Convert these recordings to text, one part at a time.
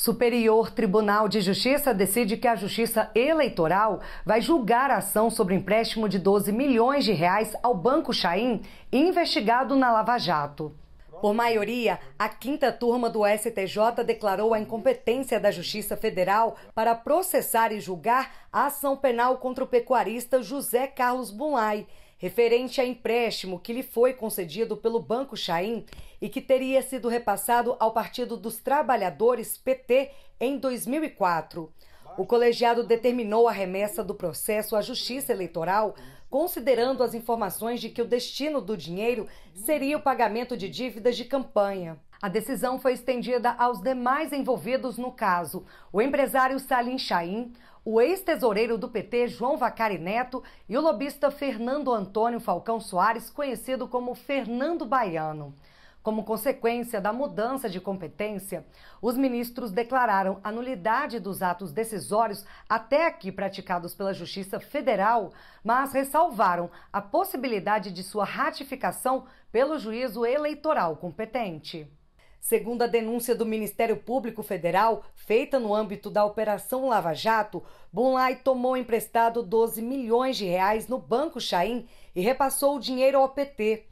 Superior Tribunal de Justiça decide que a Justiça Eleitoral vai julgar a ação sobre empréstimo de 12 milhões de reais ao Banco Chaim, investigado na Lava Jato. Por maioria, a quinta turma do STJ declarou a incompetência da Justiça Federal para processar e julgar a ação penal contra o pecuarista José Carlos Bunlai referente a empréstimo que lhe foi concedido pelo Banco Chaim e que teria sido repassado ao Partido dos Trabalhadores PT em 2004. O colegiado determinou a remessa do processo à Justiça Eleitoral, considerando as informações de que o destino do dinheiro seria o pagamento de dívidas de campanha. A decisão foi estendida aos demais envolvidos no caso: o empresário Salim Chaim, o ex-tesoureiro do PT João Vacari Neto e o lobista Fernando Antônio Falcão Soares, conhecido como Fernando Baiano. Como consequência da mudança de competência, os ministros declararam a nulidade dos atos decisórios até aqui praticados pela Justiça Federal, mas ressalvaram a possibilidade de sua ratificação pelo juízo eleitoral competente. Segundo a denúncia do Ministério Público Federal, feita no âmbito da Operação Lava Jato, Bunlai tomou emprestado 12 milhões de reais no Banco Chaim e repassou o dinheiro ao PT.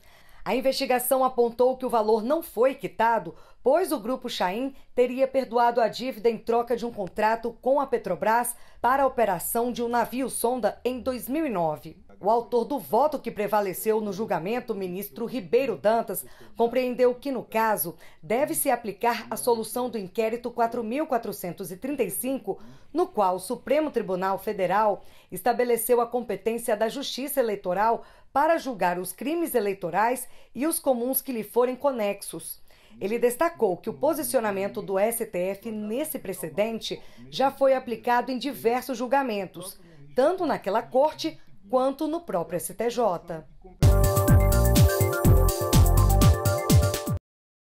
A investigação apontou que o valor não foi quitado, pois o grupo Chaim teria perdoado a dívida em troca de um contrato com a Petrobras para a operação de um navio sonda em 2009. O autor do voto que prevaleceu no julgamento, ministro Ribeiro Dantas, compreendeu que, no caso, deve-se aplicar a solução do inquérito 4.435, no qual o Supremo Tribunal Federal estabeleceu a competência da Justiça Eleitoral para julgar os crimes eleitorais e os comuns que lhe forem conexos. Ele destacou que o posicionamento do STF nesse precedente já foi aplicado em diversos julgamentos, tanto naquela corte quanto no próprio STJ.